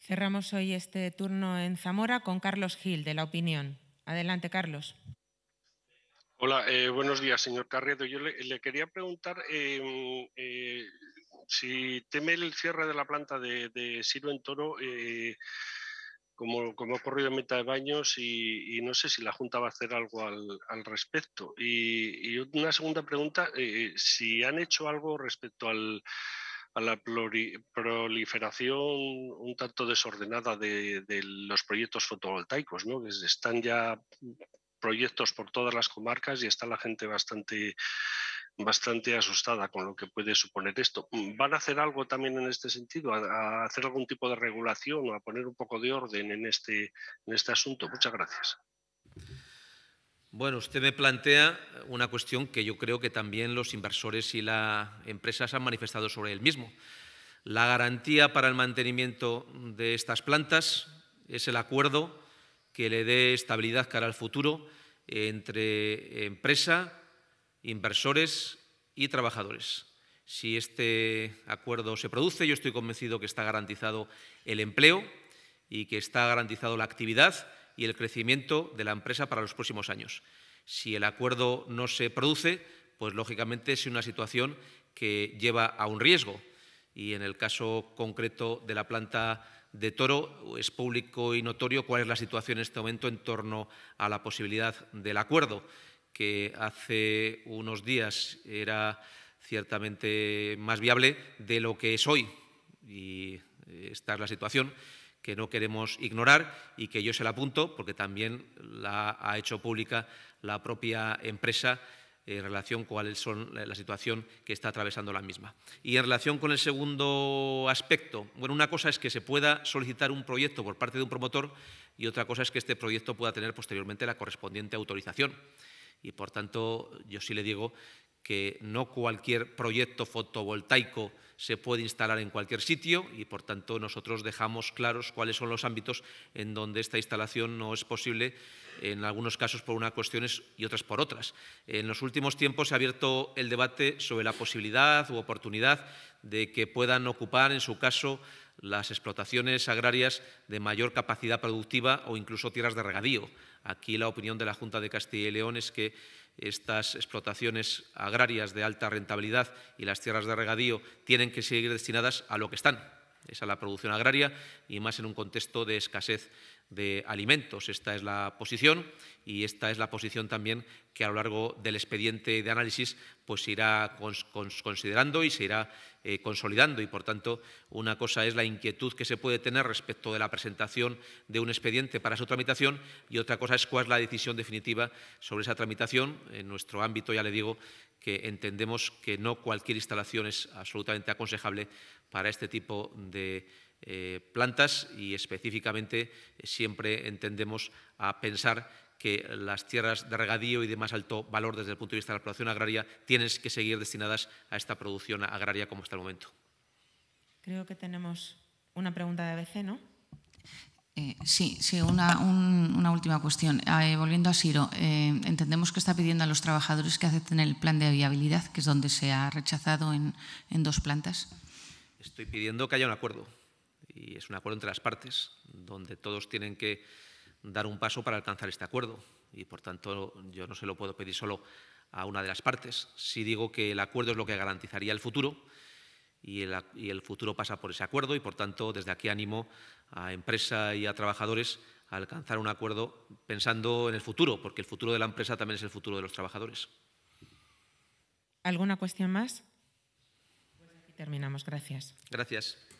Cerramos hoy este turno en Zamora con Carlos Gil, de La Opinión. Adelante, Carlos. Hola, eh, buenos días, señor carrieto Yo le, quería preguntar em, eh, si teme el cierre de la planta de, de en Toro, eh, como, como, ha ocurrido en mitad de Baños, y, no sé si la Junta va a hacer algo al, respecto. Y, una segunda pregunta, si han hecho algo respecto a la proliferación un tanto desordenada de, de los proyectos fotovoltaicos, ¿no? que están ya proyectos por todas las comarcas y está la gente bastante bastante asustada con lo que puede suponer esto. ¿Van a hacer algo también en este sentido? ¿A, hacer algún tipo de regulación o a poner un poco de orden en este, en este asunto? Muchas gracias. Bueno, usted me plantea una cuestión que yo creo que también los inversores y las empresas han manifestado sobre el mismo. La garantía para el mantenimiento de estas plantas es el acuerdo que le dé estabilidad cara al futuro eh, entre empresa, inversores y trabajadores. Si este acuerdo se produce, yo estoy convencido que está garantizado el empleo y que está garantizado la actividad y el crecimiento de la empresa para los próximos años. Si el acuerdo no se produce, pues lógicamente es una situación que lleva a un riesgo. Y en el caso concreto de la planta de Toro, es público y notorio cuál es la situación en este momento en torno a la posibilidad del acuerdo, que hace unos días era ciertamente más viable de lo que es hoy. Y eh, esta es la situación que no queremos ignorar y que yo se la apunto porque también la ha hecho pública la propia empresa eh, en relación con cuál es la situación que está atravesando la misma. Y en relación con el segundo aspecto, bueno, una cosa es que se pueda solicitar un proyecto por parte de un promotor y otra cosa es que este proyecto pueda tener posteriormente la correspondiente autorización. Y por tanto, yo sí le digo que no cualquier proyecto fotovoltaico se puede instalar en cualquier sitio y, por tanto, nosotros dejamos claros cuáles son los ámbitos en donde esta instalación no es posible, en algunos casos por unas cuestiones y otras por otras. En los últimos tiempos se ha abierto el debate sobre la posibilidad u oportunidad de que puedan ocupar, en su caso, las explotaciones agrarias de mayor capacidad productiva o incluso tierras de regadío. Aquí la opinión de la Junta de Castilla y León es que estas explotaciones agrarias de alta rentabilidad y las tierras de regadío tienen que seguir destinadas a lo que están, es a la producción agraria y más en un contexto de escasez de alimentos. Esta es la posición y esta es la posición también que a lo largo del expediente de análisis pues, se irá considerando y se irá eh, consolidando. Y, por tanto, una cosa es la inquietud que se puede tener respecto de la presentación de un expediente para su tramitación y otra cosa es cuál es la decisión definitiva sobre esa tramitación. En nuestro ámbito, ya le digo, que entendemos que no cualquier instalación es absolutamente aconsejable para este tipo de eh, plantas y específicamente eh, siempre entendemos a pensar que las tierras de regadío y de más alto valor desde el punto de vista de la producción agraria tienen que seguir destinadas a esta producción agraria como hasta el momento. Creo que tenemos una pregunta de ABC, ¿no? Eh, sí, sí, una, última cuestión. Ah, volviendo a Siro, entendemos que está pidiendo a los trabajadores que acepten el plan de viabilidad, que es donde se ha rechazado en dos plantas. Estoy pidiendo que haya un acuerdo y es un acuerdo entre las partes, donde todos tienen que dar un paso para alcanzar este acuerdo. Y, por tanto, yo no se lo puedo pedir solo a una de las partes. Si digo que el acuerdo es lo que garantizaría el futuro, y el, futuro pasa por ese acuerdo, y, por tanto, desde aquí animo a empresa y a trabajadores a alcanzar un acuerdo pensando en el futuro, porque el futuro de la empresa también es el futuro de los trabajadores. ¿Alguna cuestión más? Pues terminamos. Gracias. Gracias.